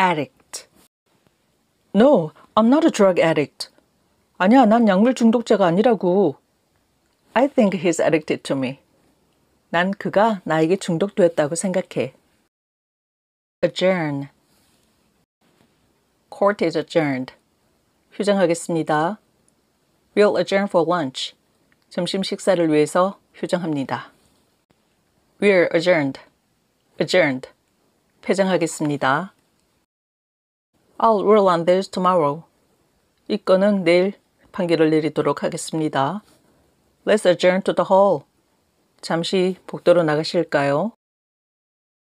addict. No, I'm not a drug addict. 아니야, 난 약물 중독자가 아니라고. I think he's addicted to me. 난 그가 나에게 중독되었다고 생각해. adjourn. Court is adjourned. 휴정하겠습니다. We'll adjourn for lunch. 점심 식사를 위해서 휴정합니다. We're adjourned. adjourned. 폐장하겠습니다. I'll rule on this tomorrow. 이 건은 내일 판결을 내리도록 하겠습니다. Let's adjourn to the hall. 잠시 복도로 나가실까요?